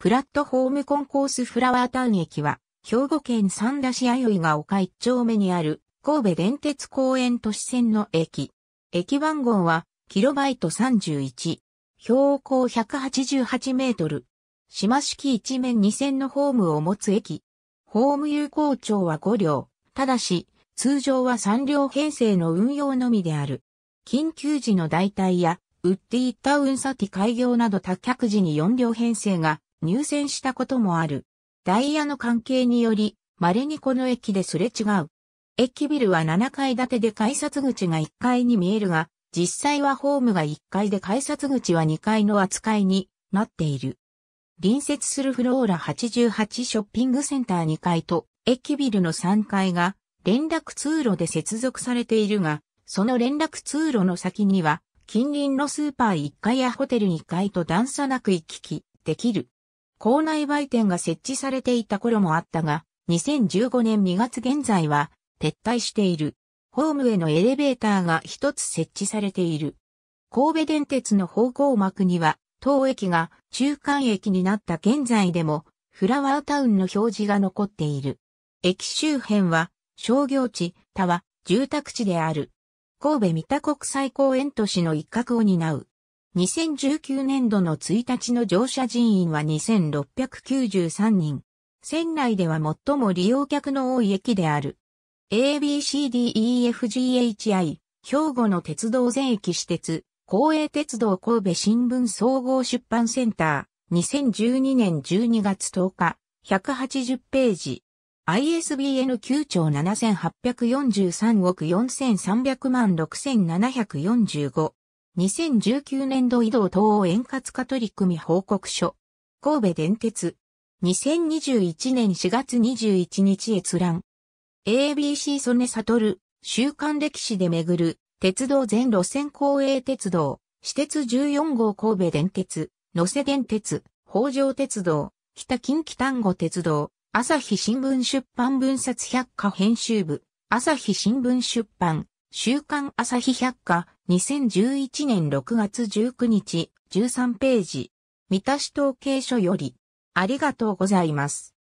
プラットホームコンコースフラワータウン駅は、兵庫県三田市あよいが丘一丁目にある、神戸電鉄公園都市線の駅。駅番号は、キロバイト31。標高188メートル。島式一面2線のホームを持つ駅。ホーム有効長は5両。ただし、通常は3両編成の運用のみである。緊急時の代替や、ウッディタウンサティ開業など多客時に4両編成が入選したこともある。ダイヤの関係により、稀にこの駅ですれ違う。駅ビルは7階建てで改札口が1階に見えるが、実際はホームが1階で改札口は2階の扱いになっている。隣接するフローラ88ショッピングセンター2階と駅ビルの3階が連絡通路で接続されているが、その連絡通路の先には近隣のスーパー1階やホテル2階と段差なく行き来できる。校内売店が設置されていた頃もあったが、2015年2月現在は撤退している。ホームへのエレベーターが一つ設置されている。神戸電鉄の方向幕には、当駅が中間駅になった現在でも、フラワータウンの表示が残っている。駅周辺は、商業地、田は、住宅地である。神戸三田国際公園都市の一角を担う。2019年度の1日の乗車人員は2693人。船内では最も利用客の多い駅である。ABCDEFGHI、兵庫の鉄道全駅私鉄、公営鉄道神戸新聞総合出版センター、2012年12月10日、180ページ。ISBN 9兆7843億4300万6745。2019年度移動等を円滑化取り組み報告書。神戸電鉄。2021年4月21日閲覧。ABC 曽根悟、週刊歴史で巡る、鉄道全路線公営鉄道、私鉄14号神戸電鉄、野瀬電鉄、北条鉄道、北近畿丹後鉄道、朝日新聞出版分冊百科編集部、朝日新聞出版、週刊朝日百科、2011年6月19日、13ページ。三田市統計書より、ありがとうございます。